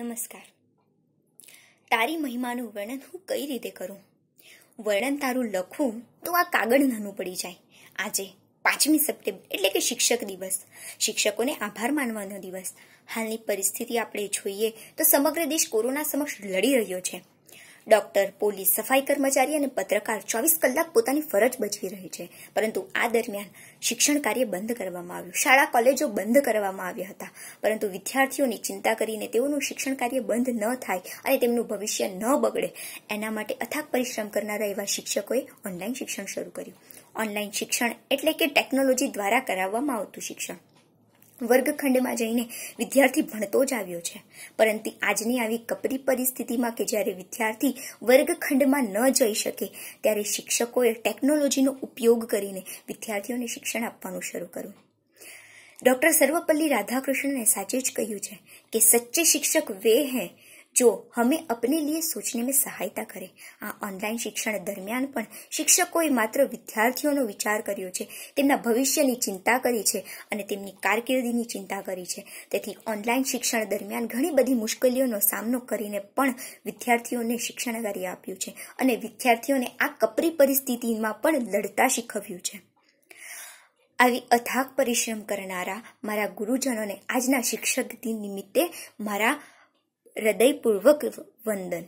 નમસ્કાર તારી મહિમાનું વર્ણન હું કઈ રીતે કરું વર્ણન તારું લખું તો આ કાગળ નાનું પડી જાય આજે પાંચમી સપ્ટેમ્બર એટલે કે શિક્ષક દિવસ શિક્ષકોને આભાર માનવાનો દિવસ હાલની પરિસ્થિતિ આપણે જોઈએ તો સમગ્ર દેશ કોરોના સમક્ષ લડી રહ્યો છે ડોક્ટર પોલીસ સફાઈ કર્મચારી અને પત્રકાર ચોવીસ કલાક પોતાની ફરજ બજવી રહી છે પરંતુ આ દરમિયાન શિક્ષણ કાર્ય બંધ કરવામાં આવ્યું શાળા કોલેજો બંધ કરવામાં આવ્યા હતા પરંતુ વિદ્યાર્થીઓની ચિંતા કરીને તેઓનું શિક્ષણ કાર્ય બંધ ન થાય અને તેમનું ભવિષ્ય ન બગડે એના માટે અથાક પરિશ્રમ કરનારા એવા શિક્ષકોએ ઓનલાઈન શિક્ષણ શરૂ કર્યું ઓનલાઈન શિક્ષણ એટલે કે ટેકનોલોજી દ્વારા કરાવવામાં આવતું શિક્ષણ વર્ગખંડમાં જઈને વિદ્યાર્થી ભણતો જ આવ્યો છે પરંતુ આજની આવી કપરી પરિસ્થિતિમાં કે જ્યારે વિદ્યાર્થી વર્ગખંડમાં ન જઈ શકે ત્યારે શિક્ષકોએ ટેકનોલોજીનો ઉપયોગ કરીને વિદ્યાર્થીઓને શિક્ષણ આપવાનું શરૂ કર્યું ડૉક્ટર સર્વપલ્લી રાધાકૃષ્ણને સાચે જ કહ્યું છે કે સચ્ચે શિક્ષક વે હૈ જો હमें અપને લીએ सोचने में સહાયતા કરે આ ઓનલાઈન શિક્ષણ દરમિયાન પણ શિક્ષકોએ માત્ર વિદ્યાર્થીઓનો વિચાર કર્યો છે તેમના ભવિષ્યની ચિંતા કરી છે અને તેમની કારકિર્દીની ચિંતા કરી છે તેથી ઓનલાઈન શિક્ષણ દરમિયાન ઘણી બધી મુશ્કેલીઓનો સામનો કરીને પણ વિદ્યાર્થીઓને શિક્ષણ કરી આપ્યું છે અને વિદ્યાર્થીઓને આ કપરી પરિસ્થિતિમાં પણ લડતા શીખવ્યું છે આવી અથાગ પરિશ્રમ કરનારા મારા ગુરુજનોને આજના શિક્ષક દિન નિમિત્તે મારા હૃદયપૂર્વક વંદન